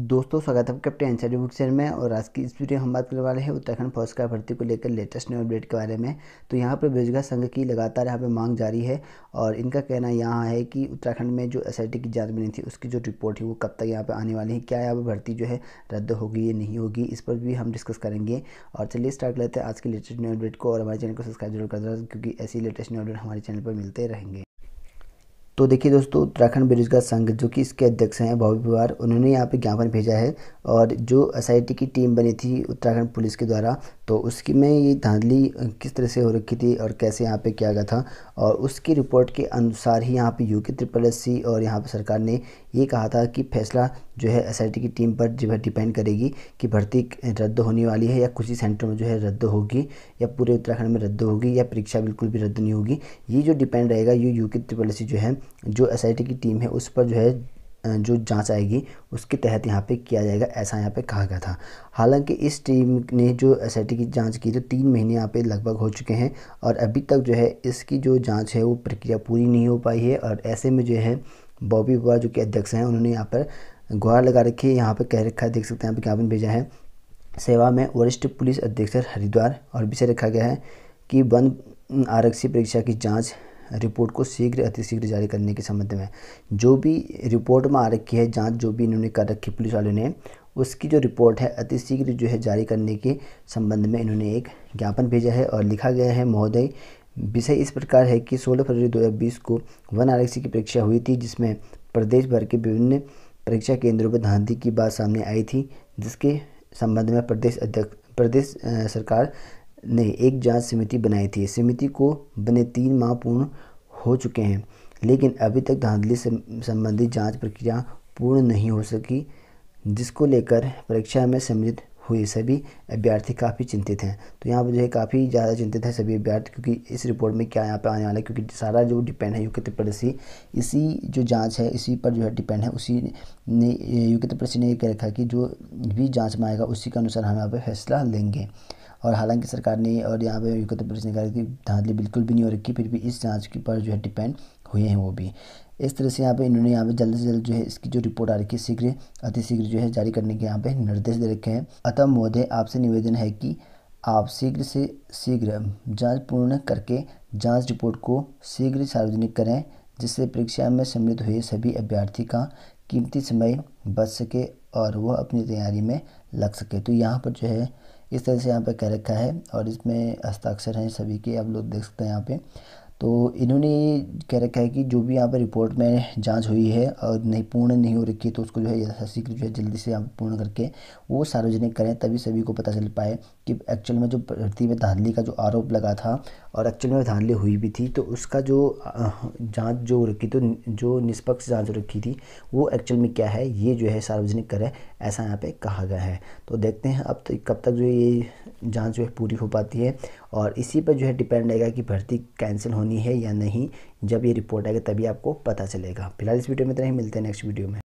दोस्तों स्वागत है कैप्टन एन साइड बुक्सर में और आज की इस वीडियो हम बात करने वाले हैं उत्तराखंड फौज का भर्ती को लेकर लेटेस्ट न्यू अपडेट के बारे में तो यहाँ पर बेरोजगार संघ की लगातार यहाँ पे मांग जारी है और इनका कहना यहाँ है कि उत्तराखंड में जो एस की जांच बनी थी उसकी जो रिपोर्ट है वो कब तक यहाँ पर आने वाली है क्या यहाँ पर भर्ती जो है रद्द होगी या नहीं होगी इस पर भी हम डिस्कस करेंगे और चलिए स्टार्ट लेते हैं आज के लेटेस्ट न्यू अपडेट को और हमारे चैनल को सब्सक्राइब जरूर कर देना क्योंकि ऐसी लेटेस्ट न्यू अपडेट हमारे चैनल पर मिलते रहेंगे तो देखिए दोस्तों उत्तराखंड बेरोजगार संघ जो कि इसके अध्यक्ष हैं भावी पवार उन्होंने यहाँ पे ज्ञापन भेजा है और जो एस की टीम बनी थी उत्तराखंड पुलिस के द्वारा तो उसकी में ये धांधली किस तरह से हो रखी थी और कैसे यहाँ पे किया गया था और उसकी रिपोर्ट के अनुसार ही यहाँ पे यूके त्रिपल और यहाँ पर सरकार ने ये कहा था कि फैसला जो है एस की टीम पर जो है डिपेंड करेगी कि भर्ती रद्द होने वाली है या कुछ ही सेंटर में जो है रद्द होगी या पूरे उत्तराखंड में रद्द होगी या परीक्षा बिल्कुल भी रद्द नहीं होगी ये जो डिपेंड रहेगा ये यू की पॉलिसी जो है जो एस की टीम है उस पर जो है जो जांच आएगी उसके तहत यहाँ पे किया जाएगा ऐसा यहाँ पे कहा गया था हालांकि इस टीम ने जो एस की जांच की तो तीन महीने यहाँ पे लगभग हो चुके हैं और अभी तक जो है इसकी जो जांच है वो प्रक्रिया पूरी नहीं हो पाई है और ऐसे में जो है बॉबी बुआ जो कि अध्यक्ष हैं उन्होंने यहाँ पर गुहार लगा रखी है यहाँ पर कह रखा है देख सकते हैं यहाँ पर ज्ञापन भेजा है सेवा में वरिष्ठ पुलिस अधीक्षक हरिद्वार और विषय रखा गया है कि वन आरक्षी परीक्षा की जाँच रिपोर्ट को शीघ्र अतिशीघ्र जारी करने के संबंध में जो भी रिपोर्ट में आ रखी है जांच जो भी इन्होंने कर रखी पुलिस वालों ने उसकी जो रिपोर्ट है अतिशीघ्र जो है जारी करने के संबंध में इन्होंने एक ज्ञापन भेजा है और लिखा गया है महोदय विषय इस प्रकार है कि सोलह फरवरी दो को वन आरक्षी की परीक्षा हुई थी जिसमें प्रदेश भर के विभिन्न परीक्षा केंद्रों पर धांधली की बात सामने आई थी जिसके संबंध में प्रदेश अध्यक्ष प्रदेश सरकार ने एक जांच समिति बनाई थी समिति को बने तीन माह पूर्ण हो चुके हैं लेकिन अभी तक धांधली संबंधी जांच प्रक्रिया पूर्ण नहीं हो सकी जिसको लेकर परीक्षा में सम्मिलित हुई सभी अभ्यर्थी काफ़ी चिंतित हैं तो यहाँ पर जो है काफ़ी ज़्यादा चिंतित है सभी अभ्यर्थी क्योंकि इस रिपोर्ट में क्या यहाँ पर आने वाला है क्योंकि सारा जो डिपेंड है यूके त्रिप्रसी इसी जो जांच है इसी पर जो है डिपेंड है उसी ने यूके त्रिप्रसी ने ये कह रखा है कि जो भी जाँच में आएगा उसी के अनुसार हम यहाँ पर फैसला लेंगे और हालांकि सरकार ने और यहाँ पर उत्तर प्रदेश ने कहा कि धांधली बिल्कुल भी नहीं हो रखी फिर भी इस जाँच के पर जो है डिपेंड हुए हैं वो भी इस तरह से यहाँ पे इन्होंने यहाँ पे जल्द से जल्द जो है इसकी जो रिपोर्ट आ रखी है शीघ्र अतिशीघ्र जो है जारी करने के यहाँ पे निर्देश दे रखे हैं अतः महोदय आपसे निवेदन है कि आप शीघ्र से शीघ्र जांच पूर्ण करके जांच रिपोर्ट को शीघ्र सार्वजनिक करें जिससे परीक्षा में सम्मिलित हुए सभी अभ्यर्थी का कीमती समय बच सके और वह अपनी तैयारी में लग सके तो यहाँ पर जो है इस तरह से यहाँ पे कह रखा है और इसमें हस्ताक्षर हैं सभी के आप लोग देख सकते हैं यहाँ पे तो इन्होंने कह रखा है कि जो भी यहाँ पर रिपोर्ट में जांच हुई है और नहीं पूर्ण नहीं हो रखी है तो उसको जो है यथाशीघ्र जो है जल्दी से यहाँ पूर्ण करके वो सार्वजनिक करें तभी सभी को पता चल पाए कि एक्चुअल में जो भर्ती में धांधली का जो आरोप लगा था और एक्चुअल में धांधली हुई भी थी तो उसका जो जाँच जो हो रखी तो जो निष्पक्ष जाँच हो रखी थी वो एक्चुअल में क्या है ये जो है सार्वजनिक करें ऐसा यहाँ पर कहा गया है तो देखते हैं अब तो कब तक जो ये जाँच जो है पूरी हो पाती है और इसी पर जो है डिपेंड रहेगा कि भर्ती कैंसिल होनी है या नहीं जब ये रिपोर्ट आएगा तभी आपको पता चलेगा फिलहाल इस वीडियो में इतना ही मिलते हैं नेक्स्ट वीडियो में